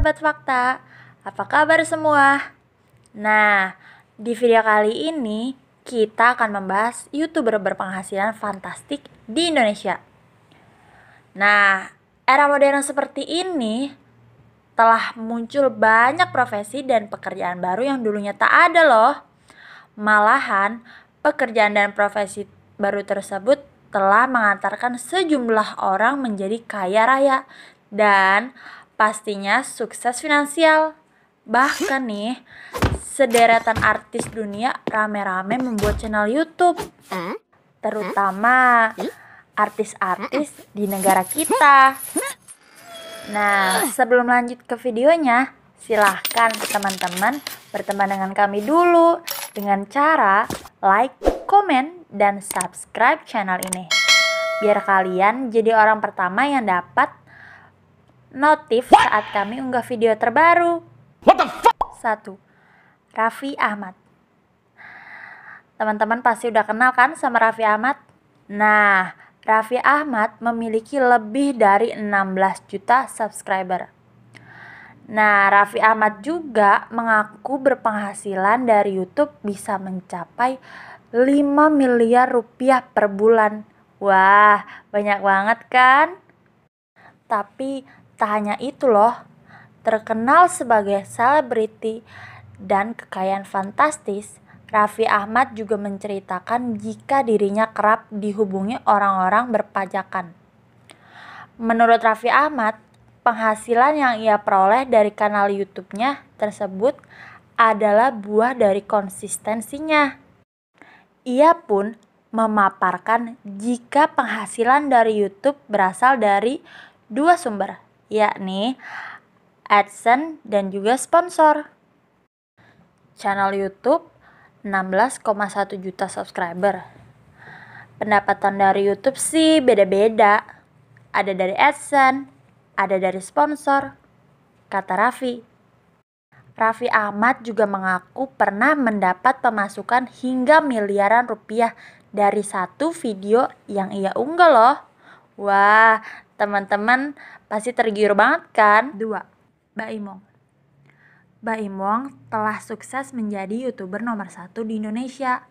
sahabat fakta, apa kabar semua? Nah, di video kali ini kita akan membahas youtuber berpenghasilan fantastik di Indonesia. Nah, era modern seperti ini telah muncul banyak profesi dan pekerjaan baru yang dulunya tak ada loh. Malahan, pekerjaan dan profesi baru tersebut telah mengantarkan sejumlah orang menjadi kaya raya dan pastinya sukses finansial. Bahkan nih, sederetan artis dunia rame-rame membuat channel YouTube. Terutama artis-artis di negara kita. Nah, sebelum lanjut ke videonya, silahkan teman-teman berteman dengan kami dulu dengan cara like, komen, dan subscribe channel ini. Biar kalian jadi orang pertama yang dapat notif saat kami unggah video terbaru. What the fuck? Satu, Raffi Ahmad Teman-teman pasti udah kenal kan sama Raffi Ahmad? Nah, Raffi Ahmad memiliki lebih dari 16 juta subscriber. Nah, Raffi Ahmad juga mengaku berpenghasilan dari YouTube bisa mencapai 5 miliar rupiah per bulan. Wah, banyak banget kan? Tapi Tak hanya itu loh, terkenal sebagai selebriti dan kekayaan fantastis, Raffi Ahmad juga menceritakan jika dirinya kerap dihubungi orang-orang berpajakan. Menurut Raffi Ahmad, penghasilan yang ia peroleh dari kanal YouTube-nya tersebut adalah buah dari konsistensinya. Ia pun memaparkan jika penghasilan dari YouTube berasal dari dua sumber, yakni AdSense dan juga sponsor. Channel YouTube 16,1 juta subscriber. Pendapatan dari YouTube sih beda-beda. Ada dari AdSense, ada dari sponsor, kata Raffi. Raffi Ahmad juga mengaku pernah mendapat pemasukan hingga miliaran rupiah dari satu video yang ia unggah loh. Wah, teman-teman pasti tergiur banget kan? Dua, Mbak Imong. Mbak Imong telah sukses menjadi youtuber nomor satu di Indonesia.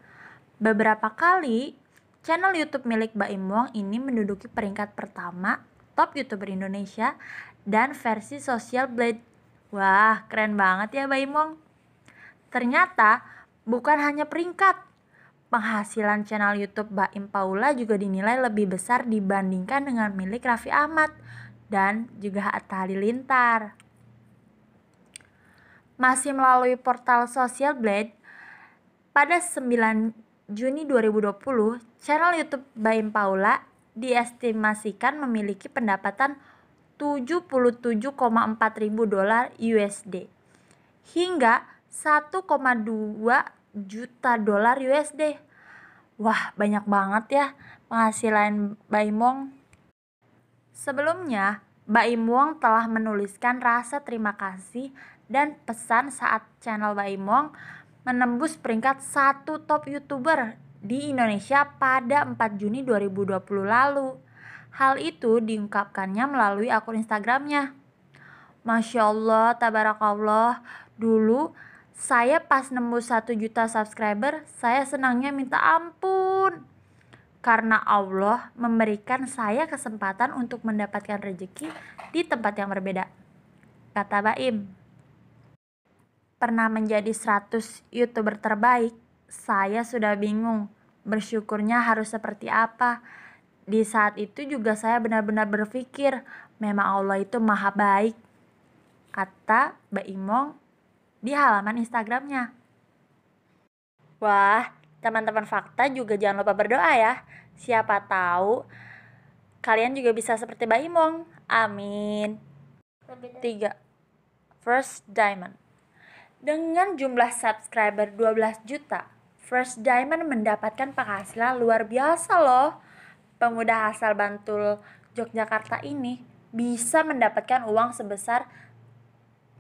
Beberapa kali, channel YouTube milik Mbak Imong ini menduduki peringkat pertama top youtuber Indonesia dan versi Social Blade. Wah, keren banget ya Mbak Imong. Ternyata bukan hanya peringkat, penghasilan channel YouTube Baim Paula juga dinilai lebih besar dibandingkan dengan milik Raffi Ahmad dan juga Atta Halilintar. Masih melalui portal Social Blade, pada 9 Juni 2020, channel YouTube Baim Paula diestimasikan memiliki pendapatan 77,4 ribu dolar USD hingga 1,2 juta dolar USD. Wah, banyak banget ya penghasilan Baimong. Sebelumnya, Wong telah menuliskan rasa terima kasih dan pesan saat channel Wong menembus peringkat satu top YouTuber di Indonesia pada 4 Juni 2020 lalu. Hal itu diungkapkannya melalui akun Instagramnya. Masya Allah, tabarakallah, dulu saya pas nemu 1 juta subscriber, saya senangnya minta ampun. Karena Allah memberikan saya kesempatan untuk mendapatkan rezeki di tempat yang berbeda. Kata Baim. Pernah menjadi 100 YouTuber terbaik, saya sudah bingung bersyukurnya harus seperti apa. Di saat itu juga saya benar-benar berpikir, memang Allah itu maha baik. Kata Baimong di halaman Instagramnya. Wah, teman-teman fakta juga jangan lupa berdoa ya. Siapa tahu kalian juga bisa seperti Mbak Imong. Amin. Tiga. First Diamond. Dengan jumlah subscriber 12 juta, First Diamond mendapatkan penghasilan luar biasa loh. Pemuda asal Bantul, Yogyakarta ini bisa mendapatkan uang sebesar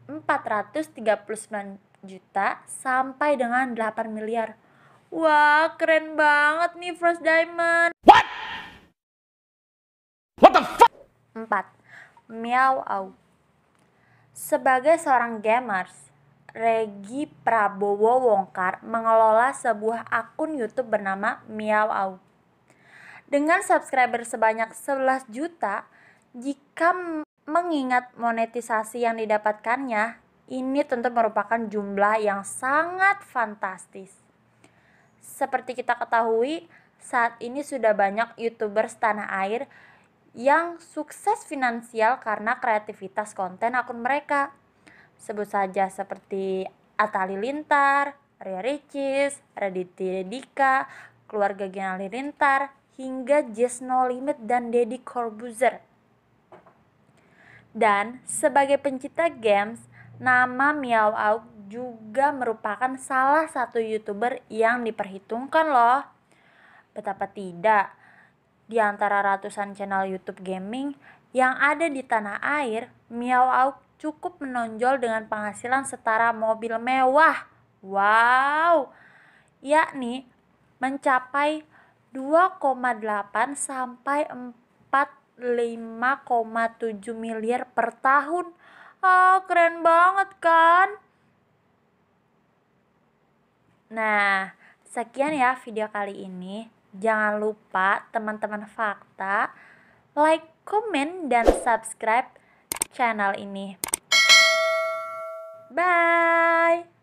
439 juta sampai dengan 8 miliar. Wah, keren banget nih Frost Diamond. What? What the fuck? 4. Miau Au. Sebagai seorang gamers, Regi Prabowo Wongkar mengelola sebuah akun YouTube bernama Miau Au. Dengan subscriber sebanyak 11 juta, jika mengingat monetisasi yang didapatkannya ini tentu merupakan jumlah yang sangat fantastis. Seperti kita ketahui, saat ini sudah banyak YouTubers tanah air yang sukses finansial karena kreativitas konten akun mereka. Sebut saja seperti Atali Lintar, Ria Ricis, Raditya Dika, keluarga Genali Lintar, hingga Jess No Limit dan Deddy Corbuzier. Dan sebagai pencipta games, nama Miao juga merupakan salah satu YouTuber yang diperhitungkan loh. Betapa tidak, di antara ratusan channel YouTube gaming yang ada di tanah air, Miao cukup menonjol dengan penghasilan setara mobil mewah. Wow! Yakni mencapai 2,8 sampai 4 5,7 miliar per tahun. Ah, keren banget kan? Nah, sekian ya video kali ini. Jangan lupa teman-teman fakta like, comment, dan subscribe channel ini. Bye!